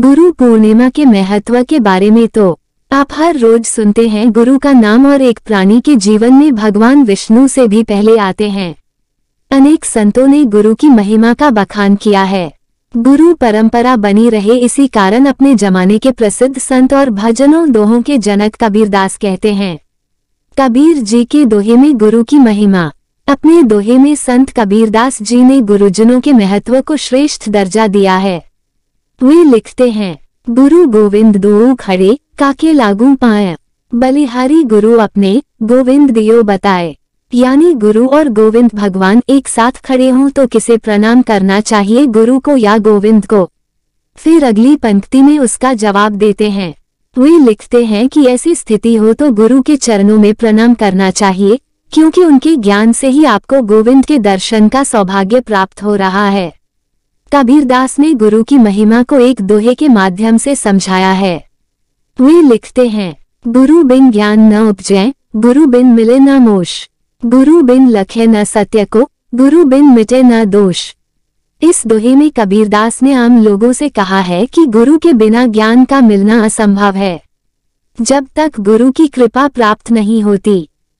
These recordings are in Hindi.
गुरु पूर्णिमा के महत्व के बारे में तो आप हर रोज सुनते हैं गुरु का नाम और एक प्राणी के जीवन में भगवान विष्णु से भी पहले आते हैं अनेक संतों ने गुरु की महिमा का बखान किया है गुरु परंपरा बनी रहे इसी कारण अपने जमाने के प्रसिद्ध संत और भजनों दोहों के जनक कबीरदास कहते हैं कबीर जी के दोहे में गुरु की महिमा अपने दोहे में संत कबीरदास जी ने गुरुजनों के महत्व को श्रेष्ठ दर्जा दिया है वे लिखते हैं गुरु गोविंद दो खड़े काके लागू पाए बलिहारी गुरु अपने गोविंद दियो बताए यानी गुरु और गोविंद भगवान एक साथ खड़े हों तो किसे प्रणाम करना चाहिए गुरु को या गोविंद को फिर अगली पंक्ति में उसका जवाब देते हैं वे लिखते हैं कि ऐसी स्थिति हो तो गुरु के चरणों में प्रणाम करना चाहिए क्योंकि उनके ज्ञान से ही आपको गोविंद के दर्शन का सौभाग्य प्राप्त हो रहा है कबीर दास ने गुरु की महिमा को एक दोहे के माध्यम से समझाया है वे लिखते हैं गुरु बिन ज्ञान न उपजे गुरु बिन मिले न मोश गुरु बिन लखे न सत्य को गुरु बिन मिटे न दोष इस दोहे में कबीरदास ने आम लोगों से कहा है कि गुरु के बिना ज्ञान का मिलना असंभव है जब तक गुरु की कृपा प्राप्त नहीं होती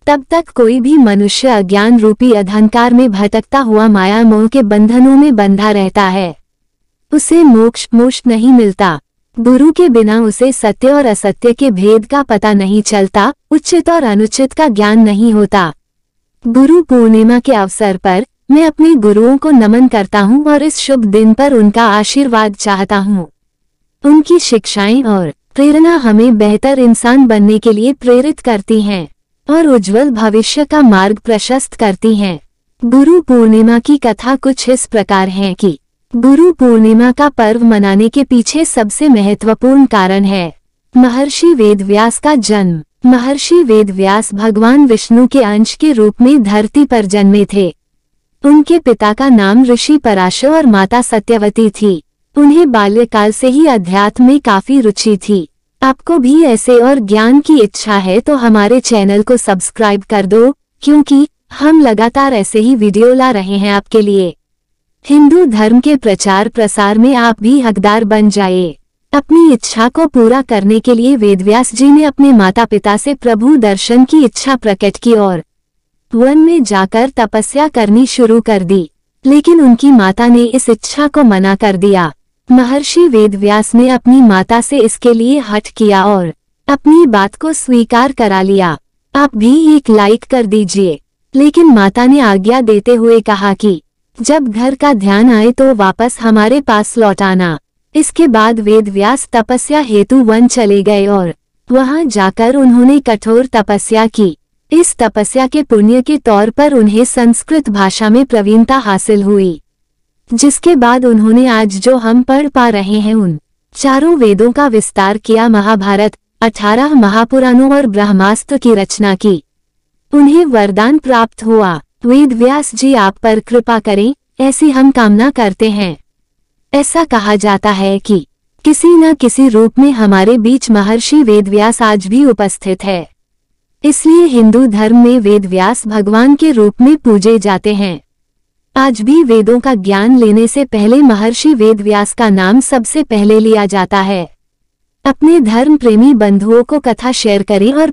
तब तक कोई भी मनुष्य अज्ञान रूपी अधंकार में भटकता हुआ माया मोह के बंधनों में बंधा रहता है उसे मोक्ष मोक्ष नहीं मिलता गुरु के बिना उसे सत्य और असत्य के भेद का पता नहीं चलता उचित और अनुचित का ज्ञान नहीं होता गुरु पूर्णिमा के अवसर पर मैं अपने गुरुओं को नमन करता हूँ और इस शुभ दिन पर उनका आशीर्वाद चाहता हूँ उनकी शिक्षाएं और प्रेरणा हमें बेहतर इंसान बनने के लिए प्रेरित करती हैं और उज्जवल भविष्य का मार्ग प्रशस्त करती हैं गुरु पूर्णिमा की कथा कुछ इस प्रकार है कि गुरु पूर्णिमा का पर्व मनाने के पीछे सबसे महत्वपूर्ण कारण है महर्षि वेदव्यास का जन्म महर्षि वेदव्यास भगवान विष्णु के अंश के रूप में धरती पर जन्मे थे उनके पिता का नाम ऋषि पराशर और माता सत्यवती थी उन्हें बाल्यकाल से ही अध्यात्म में काफी रुचि थी आपको भी ऐसे और ज्ञान की इच्छा है तो हमारे चैनल को सब्सक्राइब कर दो क्योंकि हम लगातार ऐसे ही वीडियो ला रहे हैं आपके लिए हिंदू धर्म के प्रचार प्रसार में आप भी हकदार बन जाए अपनी इच्छा को पूरा करने के लिए वेदव्यास जी ने अपने माता पिता से प्रभु दर्शन की इच्छा प्रकट की और वन में जाकर तपस्या करनी शुरू कर दी लेकिन उनकी माता ने इस इच्छा को मना कर दिया महर्षि वेदव्यास ने अपनी माता से इसके लिए हट किया और अपनी बात को स्वीकार करा लिया आप भी एक लाइक कर दीजिए लेकिन माता ने आज्ञा देते हुए कहा कि जब घर का ध्यान आए तो वापस हमारे पास लौट आना इसके बाद वेद व्यास तपस्या हेतु वन चले गए और वहां जाकर उन्होंने कठोर तपस्या की इस तपस्या के पुण्य के तौर पर उन्हें संस्कृत भाषा में प्रवीणता हासिल हुई जिसके बाद उन्होंने आज जो हम पढ़ पा रहे हैं उन चारों वेदों का विस्तार किया महाभारत अठारह महापुराणों और ब्रह्मास्त्र की रचना की उन्हें वरदान प्राप्त हुआ वेद व्यास जी आप पर कृपा करें ऐसी हम कामना करते हैं ऐसा कहा जाता है कि किसी न किसी रूप में हमारे बीच महर्षि वेद व्यास आज भी उपस्थित है इसलिए हिंदू धर्म में वेद व्यास भगवान के रूप में पूजे जाते हैं आज भी वेदों का ज्ञान लेने से पहले महर्षि वेदव्यास का नाम सबसे पहले लिया जाता है अपने धर्म प्रेमी बंधुओं को कथा शेयर करें और